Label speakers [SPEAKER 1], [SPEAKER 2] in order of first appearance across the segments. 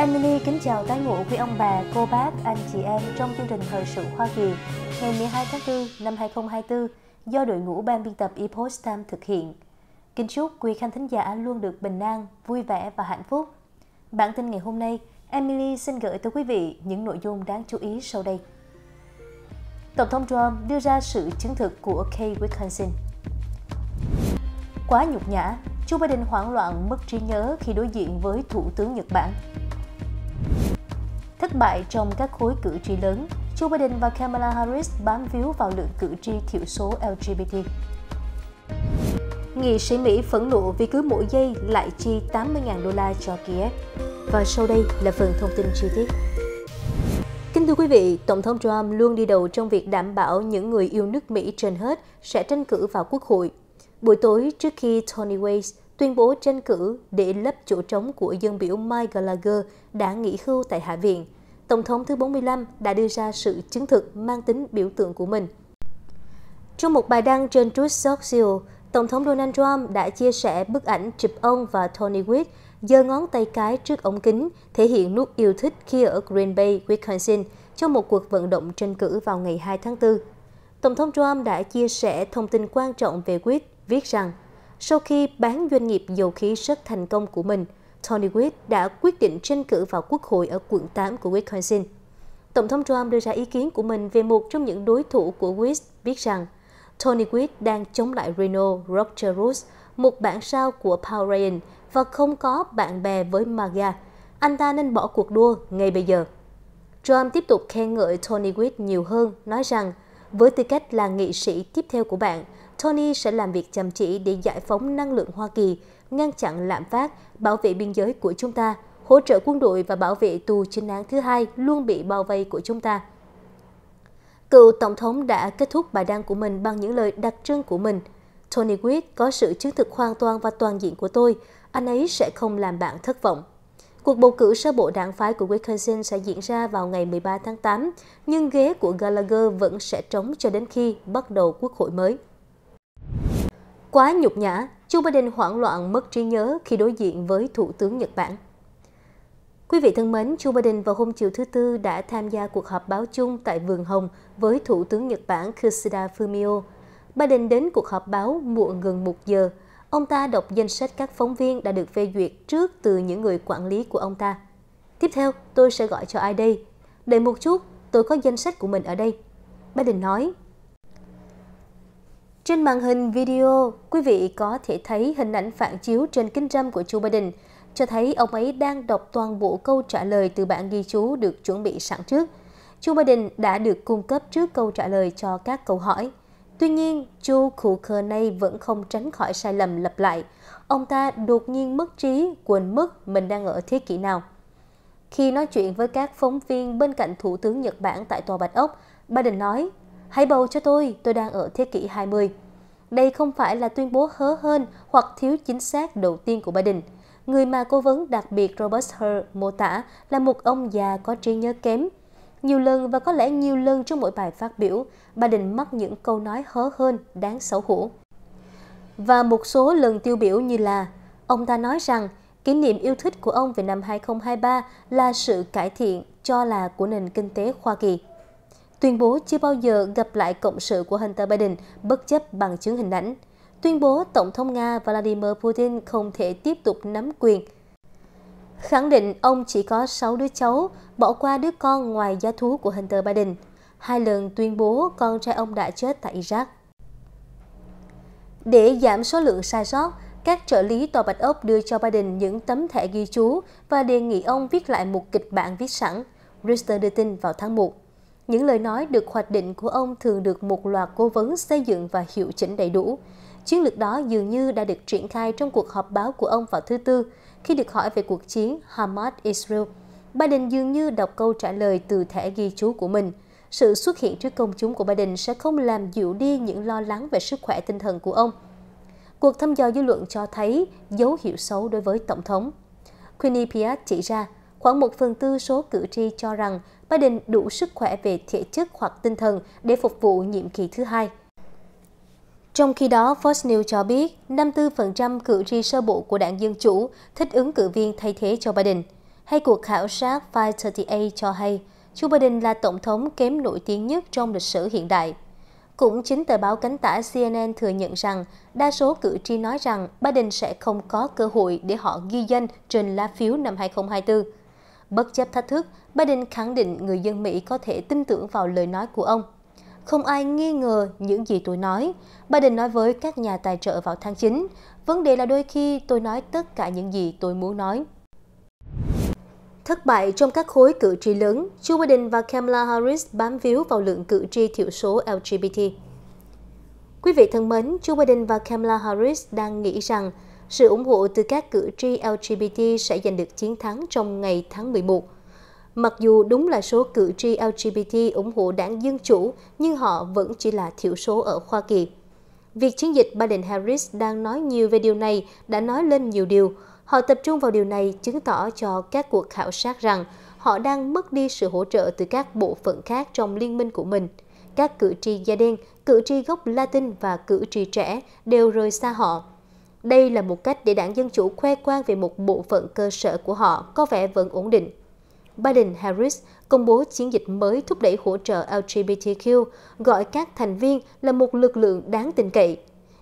[SPEAKER 1] Emily kính chào tái ngộ quý ông bà, cô bác, anh chị em trong chương trình Thời sự Hoa Kỳ ngày 12 tháng 4 năm 2024 do đội ngũ ban biên tập Epoch Time thực hiện. Kính chúc quý khán thính giả luôn được bình an, vui vẻ và hạnh phúc. Bản tin ngày hôm nay, Emily xin gửi tới quý vị những nội dung đáng chú ý sau đây. Tổng thống Trump đưa ra sự chứng thực của Kay Wisconsin. Quá nhục nhã, Joe Biden hoảng loạn mất trí nhớ khi đối diện với Thủ tướng Nhật Bản. Thất bại trong các khối cử tri lớn, Joe Biden và Kamala Harris bám víu vào lượng cử tri thiểu số LGBT. Nghị sĩ Mỹ phẫn nộ vì cứ mỗi giây lại chi 80.000 đô la cho Kiev. Và sau đây là phần thông tin chi tiết. Kính thưa quý vị, Tổng thống Trump luôn đi đầu trong việc đảm bảo những người yêu nước Mỹ trên hết sẽ tranh cử vào Quốc hội. Buổi tối trước khi Tony Weiss, tuyên bố tranh cử để lấp chỗ trống của dân biểu Mike Gallagher đã nghỉ hưu tại Hạ viện. Tổng thống thứ 45 đã đưa ra sự chứng thực mang tính biểu tượng của mình. Trong một bài đăng trên Truth Social, Tổng thống Donald Trump đã chia sẻ bức ảnh chụp ông và Tony Witt giơ ngón tay cái trước ống kính, thể hiện nút yêu thích khi ở Green Bay, Wisconsin, trong một cuộc vận động tranh cử vào ngày 2 tháng 4. Tổng thống Trump đã chia sẻ thông tin quan trọng về Witt, viết rằng sau khi bán doanh nghiệp dầu khí rất thành công của mình, Tony Witt đã quyết định tranh cử vào quốc hội ở quận 8 của Wisconsin. Tổng thống Trump đưa ra ý kiến của mình về một trong những đối thủ của Witt biết rằng Tony Witt đang chống lại Reno Rocherus, một bản sao của Paul Ryan và không có bạn bè với MAGA. Anh ta nên bỏ cuộc đua ngay bây giờ. Trump tiếp tục khen ngợi Tony Witt nhiều hơn, nói rằng với tư cách là nghị sĩ tiếp theo của bạn, Tony sẽ làm việc chăm chỉ để giải phóng năng lượng Hoa Kỳ, ngăn chặn lạm phát, bảo vệ biên giới của chúng ta, hỗ trợ quân đội và bảo vệ tù chính án thứ hai luôn bị bao vây của chúng ta. Cựu Tổng thống đã kết thúc bài đăng của mình bằng những lời đặc trưng của mình. Tony Witt có sự chứng thực hoàn toàn và toàn diện của tôi. Anh ấy sẽ không làm bạn thất vọng. Cuộc bầu cử sơ bộ đảng phái của Wisconsin sẽ diễn ra vào ngày 13 tháng 8, nhưng ghế của Gallagher vẫn sẽ trống cho đến khi bắt đầu quốc hội mới. Quá nhục nhã, Joe Biden hoảng loạn mất trí nhớ khi đối diện với Thủ tướng Nhật Bản. Quý vị thân mến, Joe Biden vào hôm chiều thứ Tư đã tham gia cuộc họp báo chung tại Vườn Hồng với Thủ tướng Nhật Bản Kishida Fumio. Biden đến cuộc họp báo muộn gần một giờ. Ông ta đọc danh sách các phóng viên đã được phê duyệt trước từ những người quản lý của ông ta. Tiếp theo, tôi sẽ gọi cho ai đây? Đợi một chút, tôi có danh sách của mình ở đây. Biden nói, trên màn hình video, quý vị có thể thấy hình ảnh phản chiếu trên kính râm của Joe Biden, cho thấy ông ấy đang đọc toàn bộ câu trả lời từ bản ghi chú được chuẩn bị sẵn trước. Joe Biden đã được cung cấp trước câu trả lời cho các câu hỏi. Tuy nhiên, Joe Kukerny vẫn không tránh khỏi sai lầm lặp lại. Ông ta đột nhiên mất trí, quên mất mình đang ở thế kỷ nào. Khi nói chuyện với các phóng viên bên cạnh Thủ tướng Nhật Bản tại Tòa Bạch Ốc, Biden nói Hãy bầu cho tôi, tôi đang ở thế kỷ 20. Đây không phải là tuyên bố hớ hơn hoặc thiếu chính xác đầu tiên của Biden. Người mà cố vấn đặc biệt Robert Hur mô tả là một ông già có trí nhớ kém. Nhiều lần và có lẽ nhiều lần trong mỗi bài phát biểu, Biden mắc những câu nói hớ hơn, đáng xấu hổ. Và một số lần tiêu biểu như là ông ta nói rằng kỷ niệm yêu thích của ông về năm 2023 là sự cải thiện cho là của nền kinh tế Hoa Kỳ tuyên bố chưa bao giờ gặp lại cộng sự của Hunter Biden bất chấp bằng chứng hình ảnh. Tuyên bố Tổng thống Nga Vladimir Putin không thể tiếp tục nắm quyền. Khẳng định ông chỉ có 6 đứa cháu, bỏ qua đứa con ngoài giá thú của Hunter Biden. Hai lần tuyên bố con trai ông đã chết tại Iraq. Để giảm số lượng sai sót, các trợ lý Tòa Bạch Ốc đưa cho Biden những tấm thẻ ghi chú và đề nghị ông viết lại một kịch bản viết sẵn. Reuters đưa tin vào tháng 1. Những lời nói được hoạch định của ông thường được một loạt cố vấn xây dựng và hiệu chỉnh đầy đủ. Chiến lược đó dường như đã được triển khai trong cuộc họp báo của ông vào thứ Tư, khi được hỏi về cuộc chiến Hamas-Israel. Biden dường như đọc câu trả lời từ thẻ ghi chú của mình. Sự xuất hiện trước công chúng của Biden sẽ không làm dịu đi những lo lắng về sức khỏe tinh thần của ông. Cuộc thăm dò dư luận cho thấy dấu hiệu xấu đối với Tổng thống. Quinnipiac chỉ ra, khoảng một phần tư số cử tri cho rằng Biden đủ sức khỏe về thể chất hoặc tinh thần để phục vụ nhiệm kỳ thứ hai. Trong khi đó, Fox News cho biết 54% cử tri sơ bộ của đảng Dân Chủ thích ứng cử viên thay thế cho Biden. Hay cuộc khảo sát 538 cho hay, Joe Biden là tổng thống kém nổi tiếng nhất trong lịch sử hiện đại. Cũng chính tờ báo cánh tả CNN thừa nhận rằng đa số cử tri nói rằng Biden sẽ không có cơ hội để họ ghi danh trên lá phiếu năm 2024. Bất chấp thách thức, Biden khẳng định người dân Mỹ có thể tin tưởng vào lời nói của ông. Không ai nghi ngờ những gì tôi nói, Biden nói với các nhà tài trợ vào tháng 9. Vấn đề là đôi khi tôi nói tất cả những gì tôi muốn nói. Thất bại trong các khối cử tri lớn, Joe Biden và Kamala Harris bám víu vào lượng cử tri thiểu số LGBT. Quý vị thân mến, Joe Biden và Kamala Harris đang nghĩ rằng sự ủng hộ từ các cử tri LGBT sẽ giành được chiến thắng trong ngày tháng 11. Mặc dù đúng là số cử tri LGBT ủng hộ đảng Dân Chủ, nhưng họ vẫn chỉ là thiểu số ở Hoa Kỳ. Việc chiến dịch Biden-Harris đang nói nhiều về điều này đã nói lên nhiều điều. Họ tập trung vào điều này chứng tỏ cho các cuộc khảo sát rằng họ đang mất đi sự hỗ trợ từ các bộ phận khác trong liên minh của mình. Các cử tri da đen, cử tri gốc Latin và cử tri trẻ đều rời xa họ đây là một cách để đảng Dân Chủ khoe khoang về một bộ phận cơ sở của họ có vẻ vẫn ổn định. Biden-Harris công bố chiến dịch mới thúc đẩy hỗ trợ LGBTQ, gọi các thành viên là một lực lượng đáng tin cậy.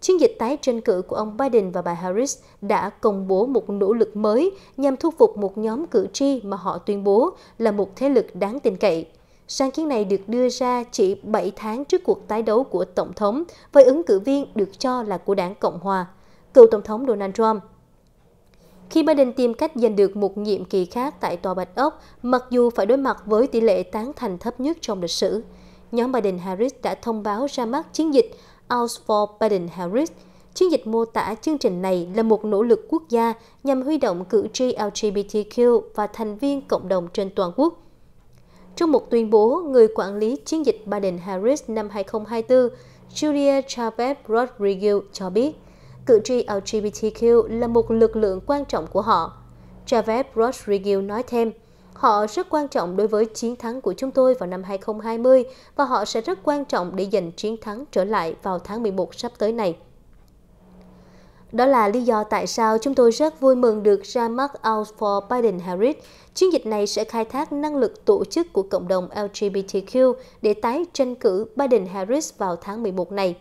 [SPEAKER 1] Chiến dịch tái tranh cử của ông Biden và bà Harris đã công bố một nỗ lực mới nhằm thu phục một nhóm cử tri mà họ tuyên bố là một thế lực đáng tin cậy. Sáng kiến này được đưa ra chỉ 7 tháng trước cuộc tái đấu của Tổng thống với ứng cử viên được cho là của đảng Cộng Hòa – cựu Tổng thống Donald Trump. Khi Biden tìm cách giành được một nhiệm kỳ khác tại Tòa Bạch Ốc, mặc dù phải đối mặt với tỷ lệ tán thành thấp nhất trong lịch sử, nhóm Biden-Harris đã thông báo ra mắt chiến dịch out for Biden-Harris. Chiến dịch mô tả chương trình này là một nỗ lực quốc gia nhằm huy động cử tri LGBTQ và thành viên cộng đồng trên toàn quốc. Trong một tuyên bố, người quản lý chiến dịch Biden-Harris năm 2024, Julia Chavez Rodriguez cho biết – cử tri LGBTQ là một lực lượng quan trọng của họ. Javet Rodriguez nói thêm, Họ rất quan trọng đối với chiến thắng của chúng tôi vào năm 2020 và họ sẽ rất quan trọng để giành chiến thắng trở lại vào tháng 11 sắp tới này. Đó là lý do tại sao chúng tôi rất vui mừng được ra mắt Out for Biden-Harris. Chiến dịch này sẽ khai thác năng lực tổ chức của cộng đồng LGBTQ để tái tranh cử Biden-Harris vào tháng 11 này.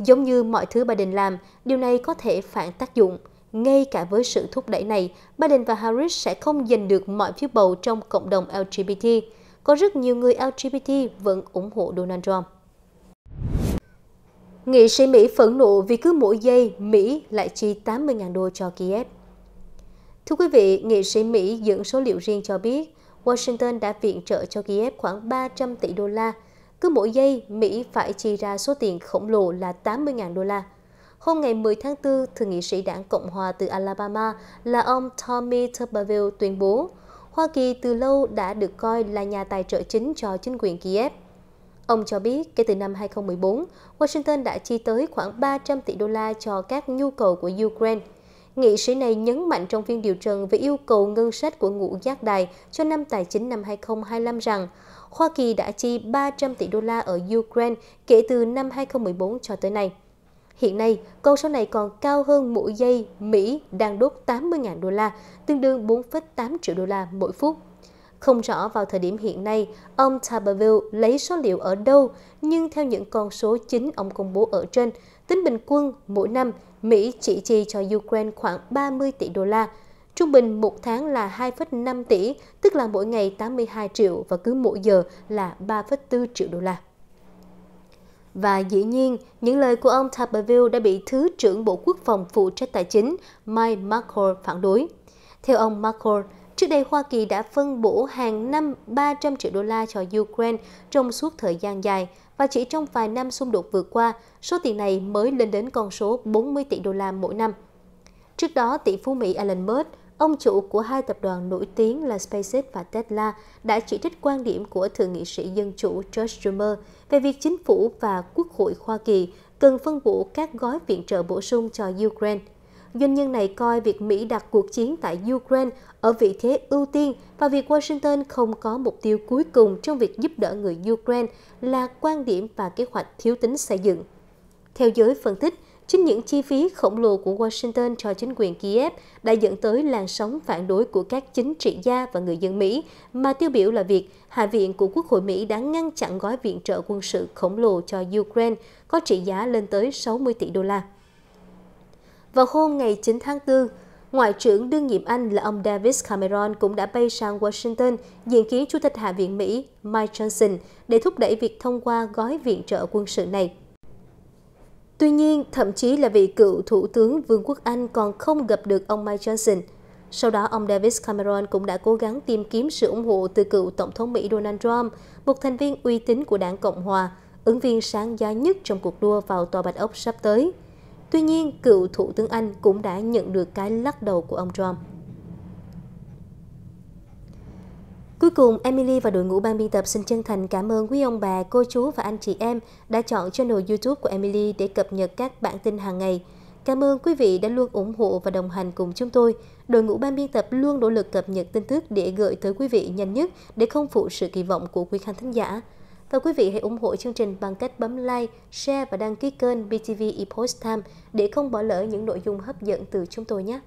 [SPEAKER 1] Giống như mọi thứ Biden làm, điều này có thể phản tác dụng. Ngay cả với sự thúc đẩy này, Biden và Harris sẽ không giành được mọi phiếu bầu trong cộng đồng LGBT. Có rất nhiều người LGBT vẫn ủng hộ Donald Trump. Nghị sĩ Mỹ phẫn nộ vì cứ mỗi giây Mỹ lại chi 80.000 đô cho Kiev. Thưa quý vị, nghị sĩ Mỹ dẫn số liệu riêng cho biết Washington đã viện trợ cho Kiev khoảng 300 tỷ đô la – cứ mỗi giây, Mỹ phải chi ra số tiền khổng lồ là 80.000 đô la. Hôm ngày 10 tháng 4, thượng nghị sĩ đảng Cộng hòa từ Alabama là ông Tommy Tuberville tuyên bố Hoa Kỳ từ lâu đã được coi là nhà tài trợ chính cho chính quyền Kiev. Ông cho biết kể từ năm 2014, Washington đã chi tới khoảng 300 tỷ đô la cho các nhu cầu của Ukraine. Nghị sĩ này nhấn mạnh trong phiên điều trần về yêu cầu ngân sách của ngũ giác đài cho năm tài chính năm 2025 rằng Hoa Kỳ đã chi 300 tỷ đô la ở Ukraine kể từ năm 2014 cho tới nay. Hiện nay, con số này còn cao hơn mỗi giây Mỹ đang đốt 80.000 đô la, tương đương 4,8 triệu đô la mỗi phút. Không rõ vào thời điểm hiện nay, ông Taberville lấy số liệu ở đâu, nhưng theo những con số chính ông công bố ở trên, tính bình quân mỗi năm, Mỹ chỉ chi cho Ukraine khoảng 30 tỷ đô la, Trung bình một tháng là 2,5 tỷ, tức là mỗi ngày 82 triệu và cứ mỗi giờ là 3,4 triệu đô la. Và dĩ nhiên, những lời của ông Tapperville đã bị Thứ trưởng Bộ Quốc phòng phụ trách tài chính Mike McCall phản đối. Theo ông McCall, trước đây Hoa Kỳ đã phân bổ hàng năm 300 triệu đô la cho Ukraine trong suốt thời gian dài và chỉ trong vài năm xung đột vừa qua, số tiền này mới lên đến con số 40 tỷ đô la mỗi năm. Trước đó, tỷ phú Mỹ Elon Musk Ông chủ của hai tập đoàn nổi tiếng là SpaceX và Tesla đã chỉ trích quan điểm của Thượng nghị sĩ Dân chủ George Schumer về việc chính phủ và Quốc hội Hoa Kỳ cần phân bổ các gói viện trợ bổ sung cho Ukraine. Doanh nhân này coi việc Mỹ đặt cuộc chiến tại Ukraine ở vị thế ưu tiên và việc Washington không có mục tiêu cuối cùng trong việc giúp đỡ người Ukraine là quan điểm và kế hoạch thiếu tính xây dựng. Theo giới phân tích, Chính những chi phí khổng lồ của Washington cho chính quyền Kiev đã dẫn tới làn sóng phản đối của các chính trị gia và người dân Mỹ, mà tiêu biểu là việc Hạ viện của Quốc hội Mỹ đã ngăn chặn gói viện trợ quân sự khổng lồ cho Ukraine có trị giá lên tới 60 tỷ đô la. Vào hôm ngày 9 tháng 4, Ngoại trưởng đương nhiệm Anh là ông David Cameron cũng đã bay sang Washington diện kiến Chủ tịch Hạ viện Mỹ Mike Johnson để thúc đẩy việc thông qua gói viện trợ quân sự này. Tuy nhiên, thậm chí là vị cựu Thủ tướng Vương quốc Anh còn không gặp được ông Mike Johnson. Sau đó, ông David Cameron cũng đã cố gắng tìm kiếm sự ủng hộ từ cựu Tổng thống Mỹ Donald Trump, một thành viên uy tín của đảng Cộng Hòa, ứng viên sáng giá nhất trong cuộc đua vào Tòa Bạch Ốc sắp tới. Tuy nhiên, cựu Thủ tướng Anh cũng đã nhận được cái lắc đầu của ông Trump. Cuối cùng, Emily và đội ngũ ban biên tập xin chân thành cảm ơn quý ông bà, cô chú và anh chị em đã chọn channel YouTube của Emily để cập nhật các bản tin hàng ngày. Cảm ơn quý vị đã luôn ủng hộ và đồng hành cùng chúng tôi. Đội ngũ ban biên tập luôn nỗ lực cập nhật tin tức để gửi tới quý vị nhanh nhất để không phụ sự kỳ vọng của quý khán thính giả. Và quý vị hãy ủng hộ chương trình bằng cách bấm like, share và đăng ký kênh BTV Epost Time để không bỏ lỡ những nội dung hấp dẫn từ chúng tôi nhé.